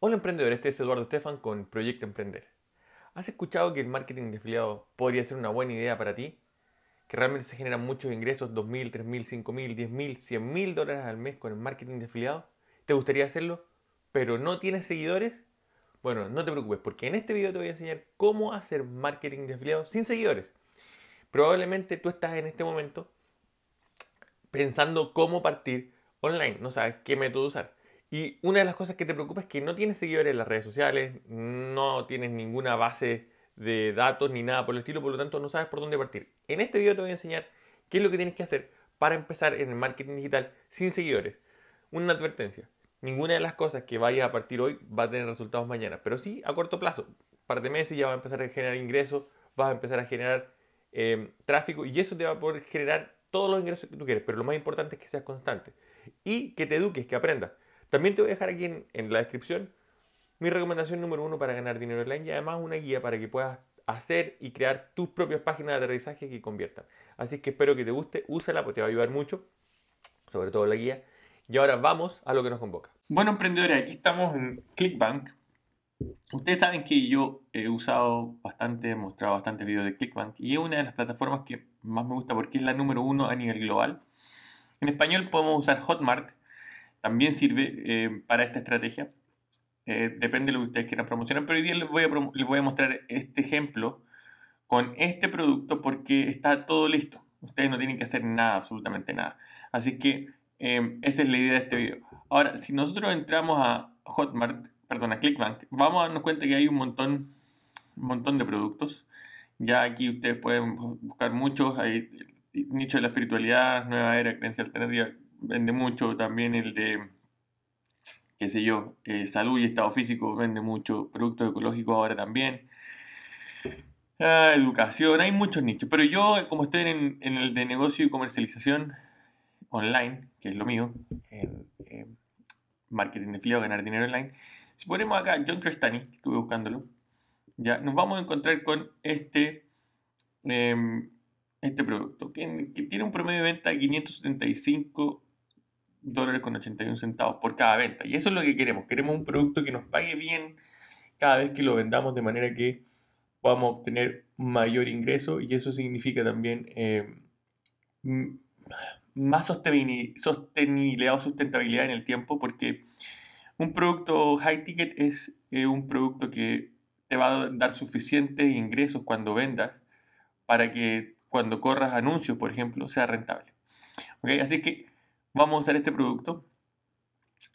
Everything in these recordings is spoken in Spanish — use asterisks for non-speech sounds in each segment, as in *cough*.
Hola emprendedor, este es Eduardo Estefan con Proyecto Emprender. ¿Has escuchado que el marketing de afiliado podría ser una buena idea para ti? Que realmente se generan muchos ingresos, 2.000, 3.000, 5.000, 10.000, 100.000 dólares al mes con el marketing de afiliado? ¿Te gustaría hacerlo, pero no tienes seguidores? Bueno, no te preocupes, porque en este video te voy a enseñar cómo hacer marketing de afiliado sin seguidores. Probablemente tú estás en este momento pensando cómo partir online, no sabes qué método usar. Y una de las cosas que te preocupa es que no tienes seguidores en las redes sociales, no tienes ninguna base de datos ni nada por el estilo, por lo tanto no sabes por dónde partir. En este video te voy a enseñar qué es lo que tienes que hacer para empezar en el marketing digital sin seguidores. Una advertencia, ninguna de las cosas que vayas a partir hoy va a tener resultados mañana, pero sí a corto plazo. parte de meses ya vas a empezar a generar ingresos, vas a empezar a generar em, tráfico y eso te va a poder generar todos los ingresos que tú quieres, pero lo más importante es que seas constante y que te eduques, que aprendas. También te voy a dejar aquí en, la descripción mi recomendación número uno para ganar dinero online y además una guía para que puedas hacer y crear tus propias páginas de aterrizaje que conviertan. Así que espero que te guste, úsala porque te va a ayudar mucho, sobre todo la guía. Y ahora vamos a lo que nos convoca. Bueno, emprendedores, aquí estamos en ClickBank. Ustedes saben que yo he usado bastante, he mostrado bastantes videos de ClickBank y es una de las plataformas que más me gusta porque es la número uno a nivel global. En español podemos usar Hotmart, también sirve eh, para esta estrategia. Eh, depende de lo que ustedes quieran promocionar, pero hoy día les voy, a les voy a mostrar este ejemplo con este producto porque está todo listo. Ustedes no tienen que hacer nada, absolutamente nada. Así que em, esa es la idea de este video. Ahora, si nosotros entramos a Hotmart, perdón, a Clickbank, vamos a darnos cuenta que hay un montón, un montón de productos. Ya aquí ustedes pueden buscar muchos, hay nicho de la espiritualidad, nueva era, creencia alternativa, vende mucho, también el de, qué sé yo, eh, salud y estado físico vende mucho, productos ecológicos ahora también. Ah, educación, hay muchos nichos, pero yo eh, como estoy en, el de negocio y comercialización online, que es lo mío, marketing de filiado, ganar dinero online, si ponemos acá John Crestani, que estuve buscándolo, ya nos vamos a encontrar con este, em, este producto, que, que, tiene un promedio de venta de 575 dólares con 81 centavos por cada venta. Y eso es lo que queremos. Queremos un producto que nos pague bien cada vez que lo vendamos de manera que podamos obtener mayor ingreso y eso significa también eh, más sostenibilidad o sustentabilidad en el tiempo porque un producto high ticket es eh, un producto que te va a dar suficientes ingresos cuando vendas para que cuando corras anuncios, por ejemplo, sea rentable. Así que vamos a usar este producto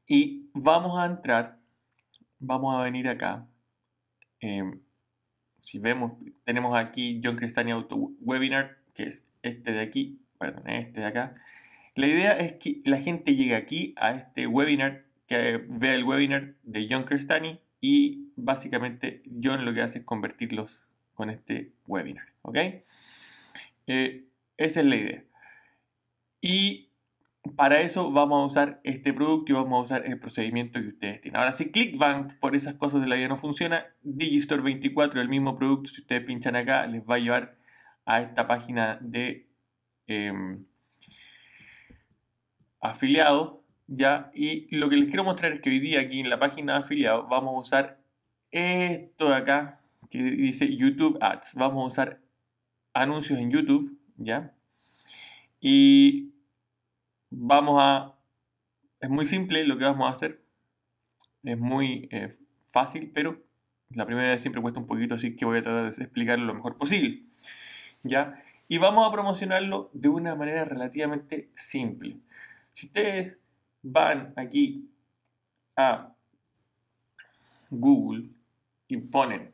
y vamos a entrar, vamos a venir acá. Em, si vemos, tenemos aquí John Cristani Auto Webinar, que es este de aquí, perdón, este de acá. La idea es que la gente llegue aquí a este webinar, que vea el webinar de John Cristani y básicamente John lo que hace es convertirlos con este webinar, ¿ok? Eh, esa es la idea. Y para eso vamos a usar este producto y vamos a usar el procedimiento que ustedes tienen. Ahora, si ClickBank por esas cosas de la vida no funciona, Digistore 24, el mismo producto, si ustedes pinchan acá, les va a llevar a esta página de em, afiliado. ¿ya? Y lo que les quiero mostrar es que hoy día aquí en la página de afiliado vamos a usar esto de acá que dice YouTube Ads. Vamos a usar anuncios en YouTube, ¿ya? Y vamos a... Es muy simple lo que vamos a hacer. Es muy eh, fácil, pero la primera vez siempre cuesta un poquito, así que voy a tratar de explicarlo lo mejor posible. ¿Ya? Y vamos a promocionarlo de una manera relativamente simple. Si ustedes van aquí a Google y ponen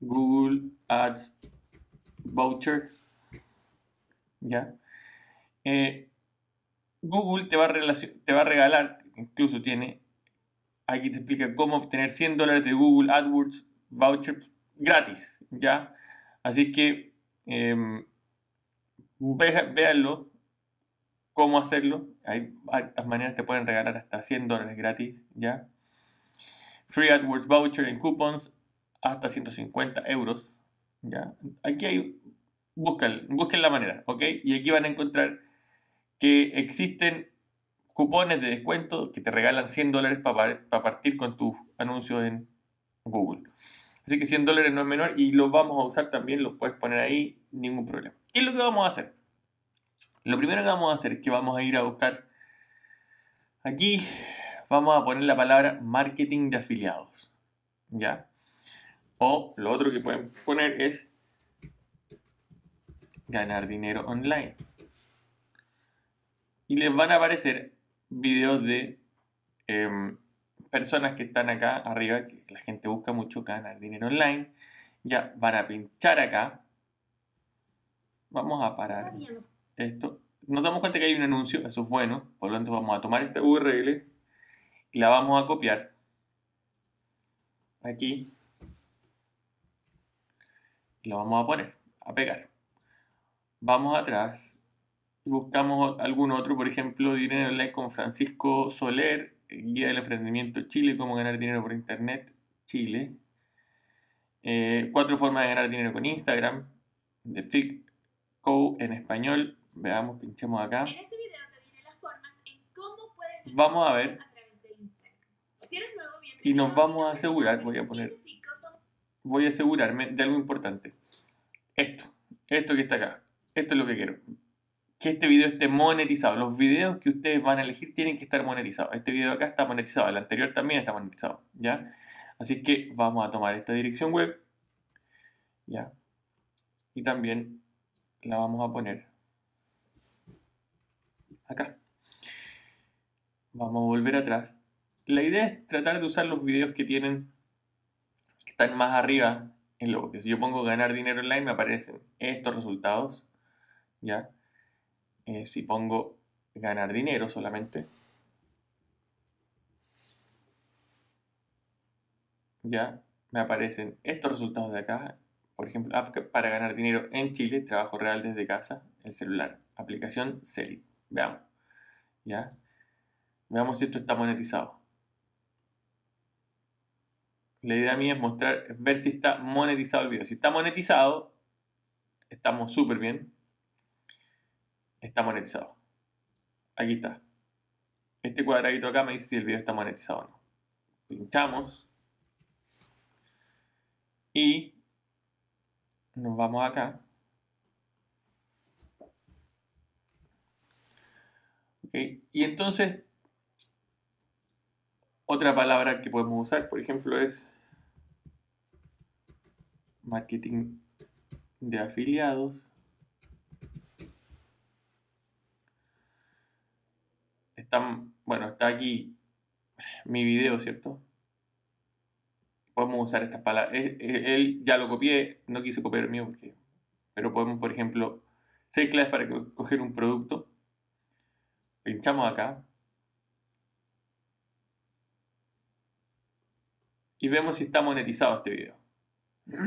Google Ads Voucher ¿ya? Eh, Google te va, a te va a regalar, incluso tiene, aquí te explica cómo obtener 100 dólares de Google AdWords voucher gratis, ¿ya? Así que eh, véanlo, cómo hacerlo. Hay varias maneras, te pueden regalar hasta 100 dólares gratis, ¿ya? Free AdWords voucher en coupons hasta 150 euros, ¿ya? Aquí hay busquen, la manera, ¿ok? Y aquí van a encontrar que existen cupones de descuento que te regalan 100 dólares para, para partir con tus anuncios en Google. Así que 100 dólares no es menor y los vamos a usar también, los puedes poner ahí, ningún problema. ¿Qué es lo que vamos a hacer? Lo primero que vamos a hacer es que vamos a ir a buscar aquí, vamos a poner la palabra marketing de afiliados, ¿ya? O lo otro que pueden poner es ganar dinero online. Y les van a aparecer videos de em, personas que están acá arriba, que la gente busca mucho ganar dinero online. Ya van a pinchar acá. Vamos a parar esto. Nos damos cuenta que hay un anuncio, eso es bueno. Por lo tanto, vamos a tomar esta URL y la vamos a copiar aquí. Y la vamos a poner, a pegar vamos atrás y buscamos algún otro, por ejemplo, Dinero Online con Francisco Soler, eh, Guía del Emprendimiento Chile, cómo ganar dinero por Internet, Chile. Eh, cuatro formas de ganar dinero con Instagram, The de Co. en español. Veamos, pinchemos acá. vamos a ver. y nos vamos a asegurar, voy a poner, voy a asegurarme de algo importante. Esto, esto que está acá. Esto es lo que quiero. Que este video esté monetizado. Los videos que ustedes van a elegir tienen que estar monetizados. Este video acá está monetizado. El anterior también está monetizado. ¿Ya? Así que vamos a tomar esta dirección web. ¿Ya? Y también la vamos a poner acá. Vamos a volver atrás. La idea es tratar de usar los videos que tienen, que están más arriba en lo que si yo pongo ganar dinero online me aparecen estos resultados ¿ya? Eh, si pongo ganar dinero solamente, ¿ya? Me aparecen estos resultados de acá, por ejemplo, para ganar dinero en Chile, trabajo real desde casa, el celular, aplicación Celit. Veamos, ¿ya? Veamos si esto está monetizado. La idea mía es mostrar, ver si está monetizado el video. Si está monetizado, estamos súper bien está monetizado. Aquí está. Este cuadradito acá me dice si el video está monetizado o no. Pinchamos. Y nos vamos acá. Y entonces, otra palabra que podemos usar, por ejemplo, es marketing de afiliados. bueno, está aquí mi video, ¿cierto? Podemos usar estas palabras. Eh, eh, él, ya lo copié, no quise copiar el mío, pero podemos, por ejemplo, seis claves para coger un producto. Pinchamos acá. Y vemos si está monetizado este video.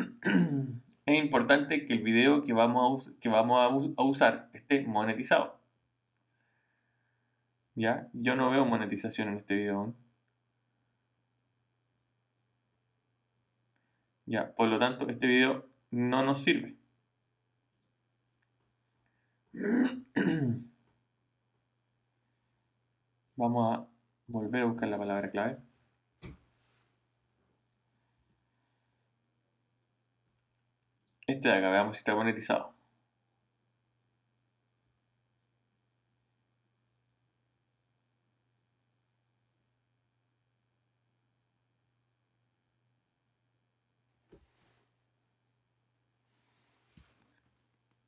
*clears throat* es importante que el video que vamos que vamos a usar esté monetizado. ¿Ya? Yo no veo monetización en este video aún. ¿Ya? Por lo tanto, este video no nos sirve. *clears throat* Vamos a volver a buscar la palabra clave. Este de acá, veamos si está monetizado.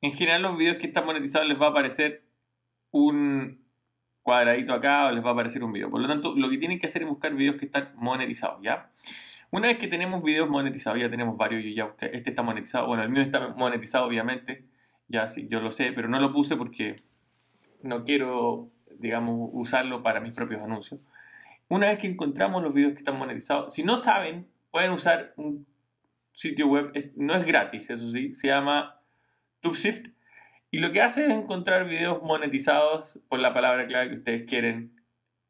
en general los videos que están monetizados les va a aparecer un cuadradito acá o les va a aparecer un video. Por lo tanto, lo que tienen que hacer es buscar videos que están monetizados, ¿ya? Una vez que tenemos videos monetizados, ya tenemos varios, yo ya este está monetizado, bueno, el mío está monetizado obviamente, ya sí, yo lo sé, pero no lo puse porque no quiero, digamos, usarlo para mis propios anuncios. Una vez que encontramos los videos que están monetizados, si no saben, pueden usar un sitio web, no es gratis, eso sí, se llama TubeShift. Y lo que hace es encontrar videos monetizados por la palabra clave que ustedes quieren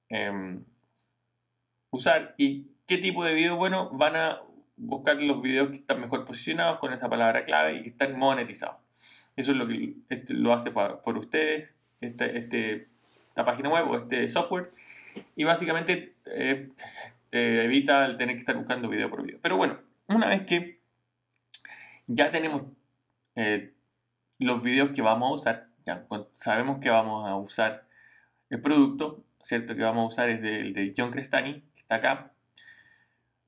em, usar. Y qué tipo de videos, bueno, van a buscar los videos que están mejor posicionados con esa palabra clave y que están monetizados. Eso es lo que este, lo hace por ustedes, este, este, esta página web o este software. Y básicamente eh, evita el tener que estar buscando video por video. Pero bueno, una vez que ya tenemos eh, los videos que vamos a usar. Ya, sabemos que vamos a usar el producto, ¿cierto? Que vamos a usar es del de John Crestani, que está acá.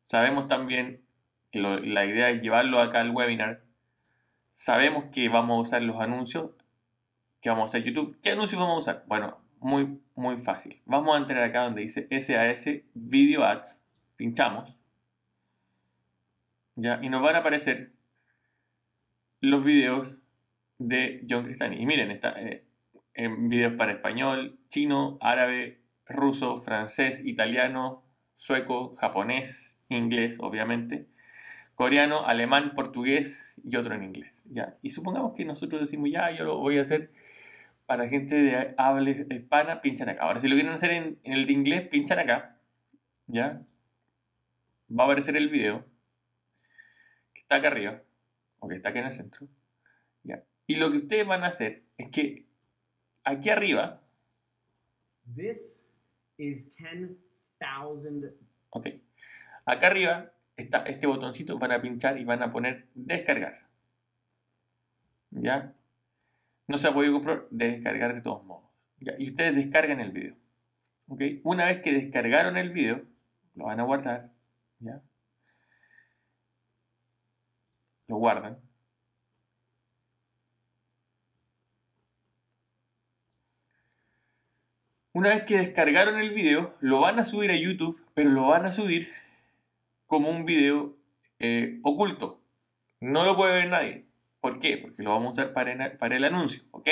Sabemos también que la idea es llevarlo acá al webinar. Sabemos que vamos a usar los anuncios que vamos a usar YouTube. ¿Qué anuncios vamos a usar? Bueno, muy, muy fácil. Vamos a entrar acá donde dice SAS Video Ads. Pinchamos. ¿ya? Y nos van a aparecer los videos de John Cristani. Y miren, está eh, en videos para español, chino, árabe, ruso, francés, italiano, sueco, japonés, inglés, obviamente, coreano, alemán, portugués y otro en inglés. ¿ya? Y supongamos que nosotros decimos, ya, yo lo voy a hacer para gente de hable hispana, pinchan acá. Ahora, si lo quieren hacer en, el de inglés, pinchan acá. ¿Ya? Va a aparecer el video que está acá arriba, o que está acá en el centro. Y lo que ustedes van a hacer es que aquí arriba. This is Ok. Acá arriba está este botoncito, van a pinchar y van a poner descargar. ¿Ya? No se ha podido comprar, descargar de todos modos. Y ustedes descargan el video. ¿Ok? Una vez que descargaron el video, lo van a guardar. ¿Ya? Lo guardan Una vez que descargaron el video, lo van a subir a YouTube, pero lo van a subir como un video eh, oculto. No lo puede ver nadie. ¿Por qué? Porque lo vamos a usar para, el, anuncio, ¿ok?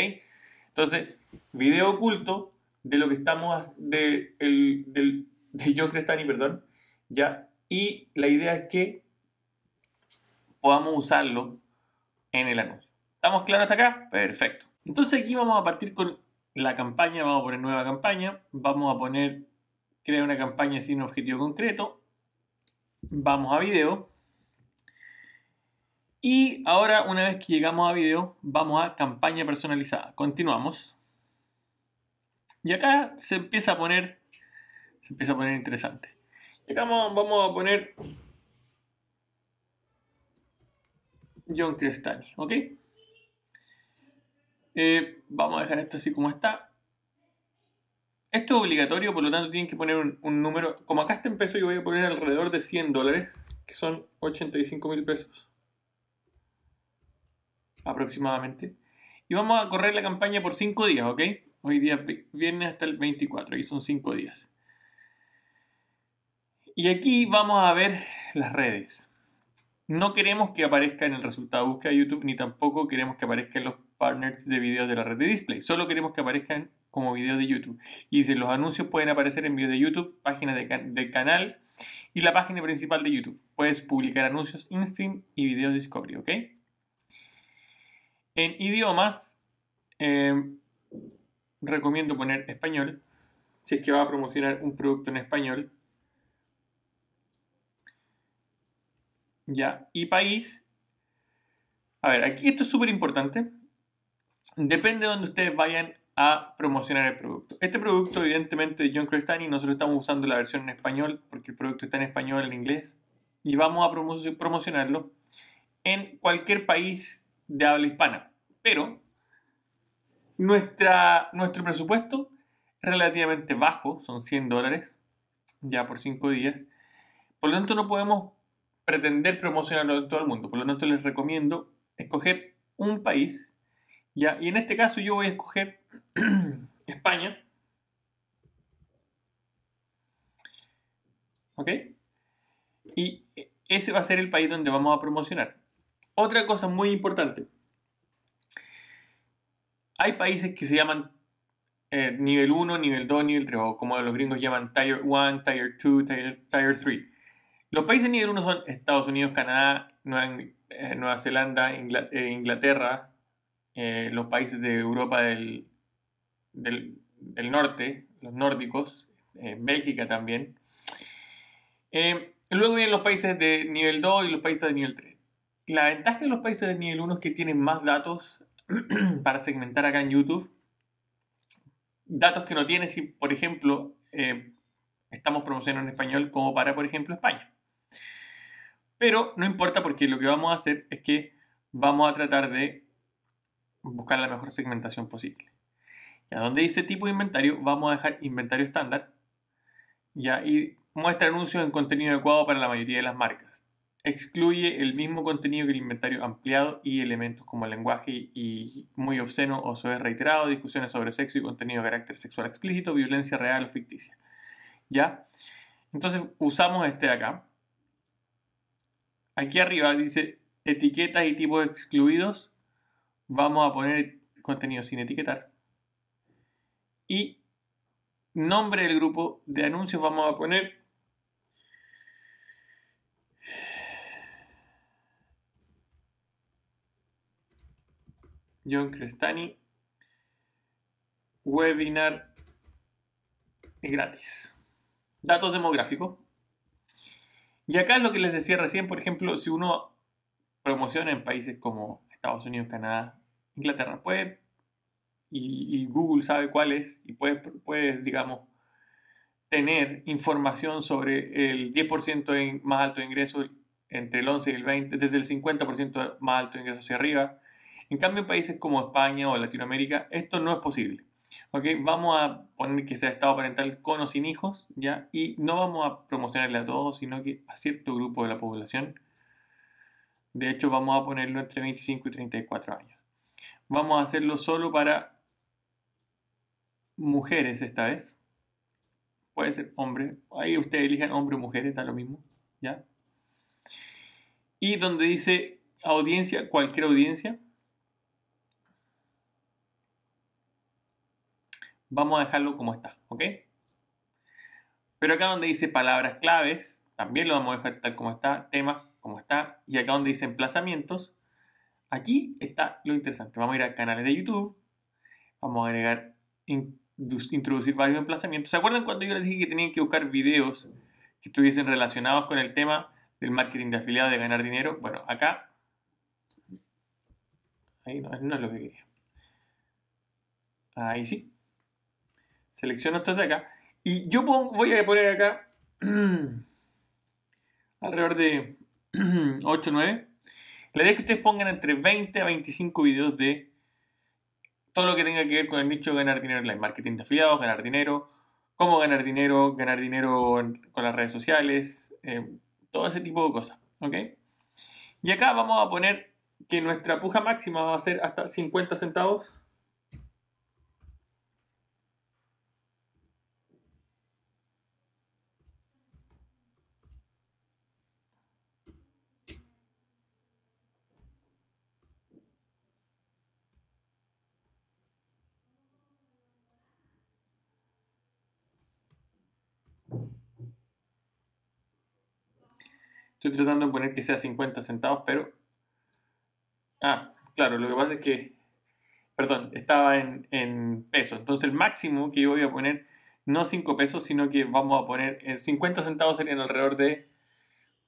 Entonces, video oculto de lo que estamos, de, el, del, de John Crestani, perdón, ya. Y la idea es que podamos usarlo en el anuncio. ¿Estamos claros hasta acá? Perfecto. Entonces aquí vamos a partir con la campaña, vamos a poner nueva campaña, vamos a poner crear una campaña sin objetivo concreto, vamos a video y ahora una vez que llegamos a video vamos a campaña personalizada, continuamos y acá se empieza a poner se empieza a poner interesante vamos a poner John Crestani, ¿ok? Eh, vamos a dejar esto así como está. Esto es obligatorio, por lo tanto tienen que poner un, número. Como acá está en peso, yo voy a poner alrededor de 100 dólares, que son 85 mil pesos aproximadamente. Y vamos a correr la campaña por 5 días, ¿ok? Hoy día viernes hasta el 24, y son 5 días. Y aquí vamos a ver las redes. No queremos que aparezca en el resultado de búsqueda de YouTube, ni tampoco queremos que aparezcan los partners de videos de la red de display. Solo queremos que aparezcan como videos de YouTube. Y dice, los anuncios pueden aparecer en videos de YouTube, páginas de, canal y la página principal de YouTube. Puedes publicar anuncios in-stream y videos Discovery, ¿ok? En idiomas, em, recomiendo poner español, si es que va a promocionar un producto en español. Ya, y país. A ver, aquí esto es súper importante depende de donde ustedes vayan a promocionar el producto. Este producto, evidentemente, de John Crestani, nosotros estamos usando la versión en español porque el producto está en español, en inglés, y vamos a promocionarlo en cualquier país de habla hispana. Pero nuestra, nuestro presupuesto es relativamente bajo, son 100 dólares ya por 5 días. Por lo tanto, no podemos pretender promocionarlo en todo el mundo. Por lo tanto, les recomiendo escoger un país y en este caso yo voy a escoger *clears throat* España. ¿Ok? Y ese va a ser el país donde vamos a promocionar. Otra cosa muy importante. Hay países que se llaman eh, nivel 1, nivel 2, nivel 3, o como los gringos llaman Tier 1, Tier 2, Tier, 3. Los países nivel 1 son Estados Unidos, Canadá, Nueva, eh, Zelanda, eh, Inglaterra, eh, los países de Europa del, norte, los nórdicos, eh, Bélgica también. Eh, luego vienen los países de nivel 2 y los países de nivel 3. La ventaja de los países de nivel 1 es que tienen más datos *clears throat* para segmentar acá en YouTube. Datos que no tiene si, por ejemplo, estamos promocionando en español como para, por ejemplo, España. Pero no importa porque lo que vamos a hacer es que vamos a tratar de buscar la mejor segmentación posible. A donde dice tipo de inventario, vamos a dejar inventario estándar. Ya, y muestra anuncios en contenido adecuado para la mayoría de las marcas. Excluye el mismo contenido que el inventario ampliado y elementos como lenguaje y muy obsceno o ve reiterado, discusiones sobre sexo y contenido de carácter sexual explícito, violencia real o ficticia. ¿Ya? Entonces usamos este de acá. Aquí arriba dice etiquetas y tipos excluidos vamos a poner contenido sin etiquetar. Y nombre del grupo de anuncios vamos a poner John Crestani webinar gratis. Datos demográficos. Y acá es lo que les decía recién, por ejemplo, si uno promociona en países como Estados Unidos, Canadá, Inglaterra. puede, y, Google sabe cuál es, y puede, digamos, tener información sobre el 10% más alto de ingreso entre el 11 y el 20, desde el 50% más alto de ingreso hacia arriba. En cambio, en países como España o Latinoamérica, esto no es posible. vamos a poner que sea estado parental con o sin hijos, ¿ya? Y no vamos a promocionarle a todos, sino que a cierto grupo de la población. De hecho, vamos a ponerlo entre 25 y 34 años. Vamos a hacerlo solo para mujeres esta vez. Puede ser hombre. Ahí ustedes elijan hombre o mujeres, está lo mismo. ¿Ya? Y donde dice audiencia, cualquier audiencia. Vamos a dejarlo como está, ¿ok? Pero acá donde dice palabras claves, también lo vamos a dejar tal como está, temas como está, y acá donde dice emplazamientos, Aquí está lo interesante. Vamos a ir a canales de YouTube. Vamos a agregar, introducir varios emplazamientos. ¿Se acuerdan cuando yo les dije que tenían que buscar videos que estuviesen relacionados con el tema del marketing de afiliados, de ganar dinero? Bueno, acá... Ahí no, es lo que quería. Ahí sí. Selecciono estos de acá. Y yo voy a poner acá *clears throat* alrededor de 8 *clears throat* 9 la idea que ustedes pongan entre 20 a 25 videos de todo lo que tenga que ver con el nicho de ganar dinero online, marketing de afiliados, ganar dinero, cómo ganar dinero, ganar dinero con las redes sociales, em, todo ese tipo de cosas. Y acá vamos a poner que nuestra puja máxima va a ser hasta 50 centavos Estoy tratando de poner que sea 50 centavos, pero... Ah, claro, lo que pasa es que... Perdón, estaba en, en Entonces el máximo que yo voy a poner, no 5 pesos, sino que vamos a poner en 50 centavos serían alrededor de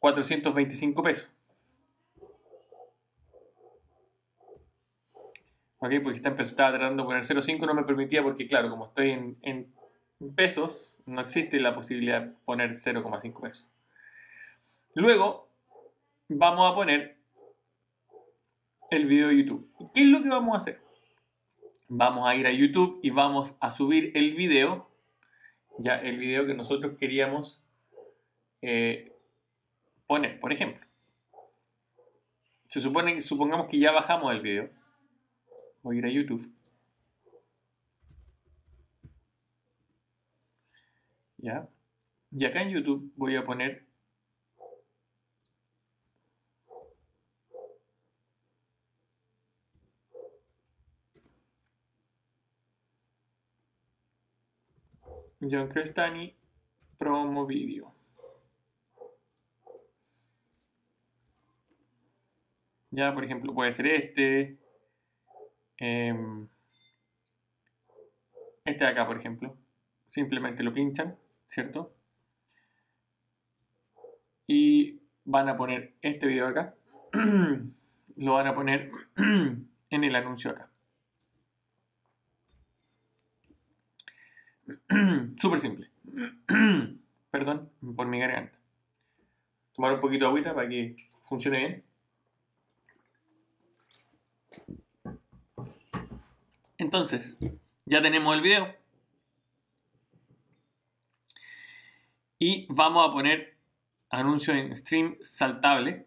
425 pesos. Ok, porque está estaba tratando de poner 0,5, no me permitía porque claro, como estoy en pesos, no existe la posibilidad de poner 0,5 pesos. Luego vamos a poner el video de YouTube. ¿Qué es lo que vamos a hacer? Vamos a ir a YouTube y vamos a subir el video, ya el video que nosotros queríamos eh, poner, por ejemplo. Se supone, supongamos que ya bajamos el video. Voy a ir a YouTube. ¿Ya? Y acá en YouTube voy a poner John Crestani, promo video. Ya, por ejemplo, puede ser este. Em, este de acá, por ejemplo. Simplemente lo pinchan, ¿cierto? Y van a poner este video acá. *clears throat* lo van a poner *clears throat* en el anuncio acá. *clears throat* Súper simple. *clears throat* Perdón por mi garganta. Tomar un poquito de agüita para que funcione bien. Entonces, ya tenemos el video. Y vamos a poner anuncio en stream saltable.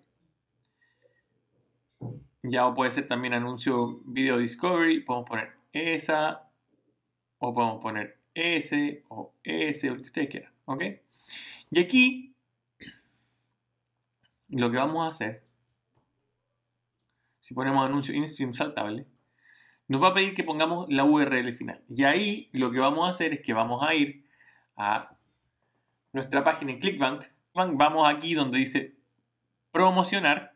Ya puede ser también anuncio video discovery. Podemos poner esa. O podemos poner S o S, lo que ustedes quieran, ¿ok? Y aquí lo que vamos a hacer, si ponemos anuncio in saltable, nos va a pedir que pongamos la URL final. Y ahí lo que vamos a hacer es que vamos a ir a nuestra página en ClickBank. Vamos aquí donde dice promocionar.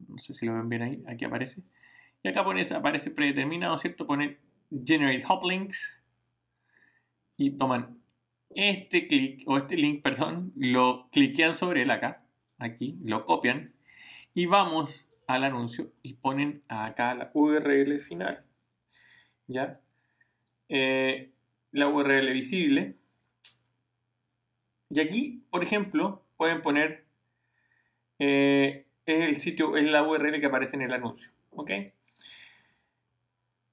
No sé si lo ven bien ahí, aquí aparece. Y acá aparece predeterminado, ¿cierto? Poner Generate Hop Links y toman este clic o este link, perdón, lo cliquean sobre él acá, aquí, lo copian y vamos al anuncio y ponen acá la URL final, ¿ya? Eh, la URL visible. Y aquí, por ejemplo, pueden poner eh, el sitio, es la URL que aparece en el anuncio, ¿ok?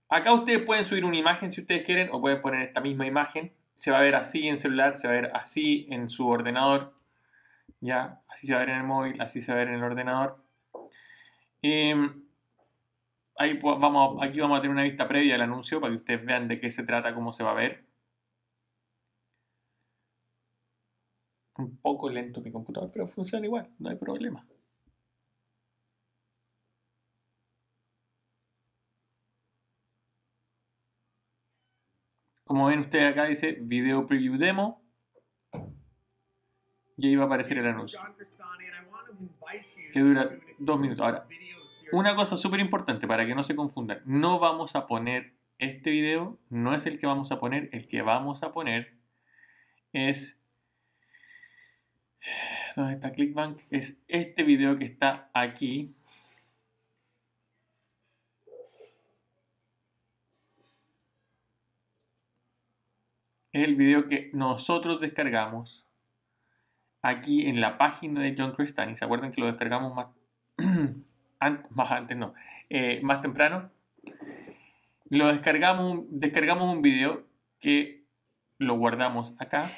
Acá ustedes pueden subir una imagen si ustedes quieren o pueden poner esta misma imagen. Se va a ver así en celular, se va a ver así en su ordenador. Ya, así se va a ver en el móvil, así se va a ver en el ordenador. Em, vamos, aquí vamos a tener una vista previa del anuncio para que ustedes vean de qué se trata, cómo se va a ver. Un poco lento mi computador, pero funciona igual, no hay problema. Como ven ustedes acá dice Video Preview Demo. Y ahí va a aparecer el anuncio. Que dura dos minutos. Ahora, una cosa súper importante para que no se confundan. No vamos a poner este video, no es el que vamos a poner. El que vamos a poner es... ¿Dónde está ClickBank? Es este video que está aquí es el video que nosotros descargamos aquí en la página de John Cristani. ¿Se acuerdan que lo descargamos más, *clears throat* más antes? No, eh, más temprano. Lo descargamos, descargamos un video que lo guardamos acá.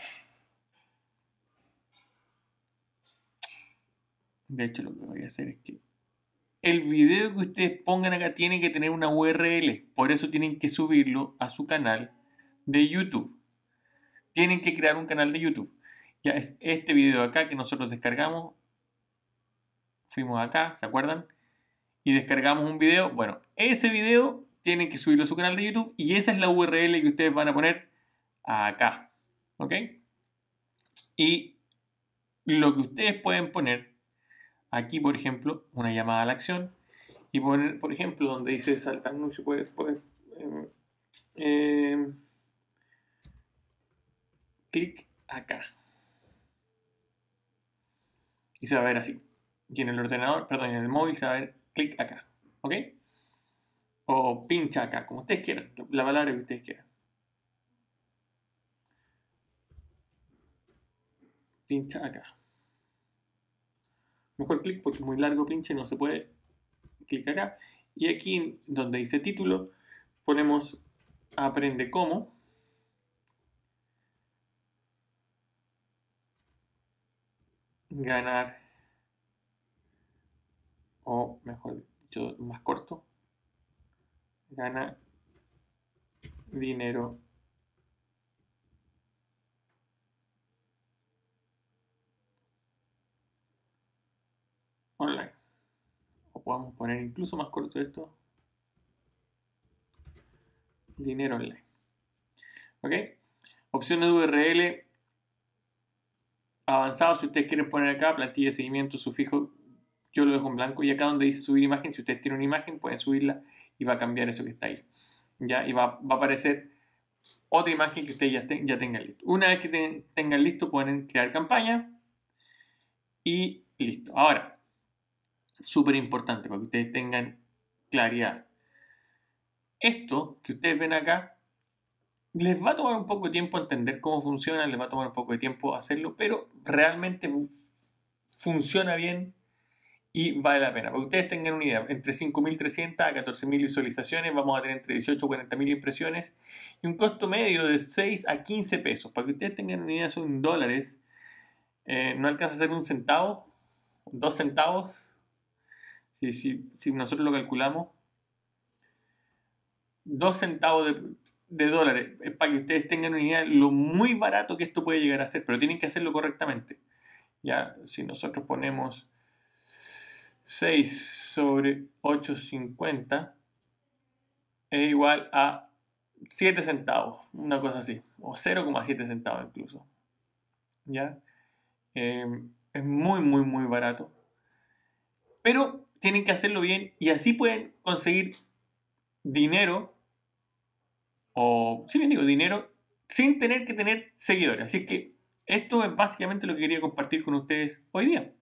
De hecho, lo que voy a hacer es que el video que ustedes pongan acá tiene que tener una URL. Por eso tienen que subirlo a su canal de YouTube tienen que crear un canal de YouTube. Ya es este video acá que nosotros descargamos. Fuimos acá, ¿se acuerdan? Y descargamos un video. Bueno, ese video tienen que subirlo a su canal de YouTube y esa es la URL que ustedes van a poner acá. ¿Ok? Y lo que ustedes pueden poner aquí, por ejemplo, una llamada a la acción y poner, por ejemplo, donde dice saltar, no se puede, em, em, clic acá. Y se va a ver así. Y en el ordenador, perdón, en el móvil se va a ver clic acá. ¿Ok? O pincha acá, como ustedes quieran. La palabra que ustedes quieran. Pincha acá. Mejor clic porque es muy largo pinche, no se puede. Clic acá. Y aquí donde dice título, ponemos aprende cómo. ganar, o mejor dicho, más corto, gana dinero online. O podemos poner incluso más corto esto. Dinero online. ¿Ok? Opciones URL avanzado, si ustedes quieren poner acá plantilla de seguimiento, sufijo, yo lo dejo en blanco. Y acá donde dice subir imagen, si ustedes tienen una imagen, pueden subirla y va a cambiar eso que está ahí. ¿ya? Y va, a aparecer otra imagen que ustedes ya, tengan listo. Una vez que tengan listo, pueden crear campaña y listo. Ahora, súper importante para que ustedes tengan claridad. Esto que ustedes ven acá les va a tomar un poco de tiempo entender cómo funciona, les va a tomar un poco de tiempo hacerlo, pero realmente funciona bien y vale la pena. Para que ustedes tengan una idea, entre 5.300 a 14.000 visualizaciones, vamos a tener entre 18 a 40.000 impresiones y un costo medio de 6 a 15 pesos. Para que ustedes tengan una idea, son dólares. Eh, no alcanza a ser un centavo, dos centavos, si nosotros lo calculamos. Dos centavos de de dólares, eh, para que ustedes tengan una idea de lo muy barato que esto puede llegar a ser, pero tienen que hacerlo correctamente. Ya, si nosotros ponemos 6 sobre 8.50 es igual a 7 centavos, una cosa así, o 0,7 centavos incluso. ¿Ya? Em, es muy, muy, muy barato. Pero tienen que hacerlo bien y así pueden conseguir dinero o, si bien digo, dinero, sin tener que tener seguidores. Así que esto es básicamente lo que quería compartir con ustedes hoy día.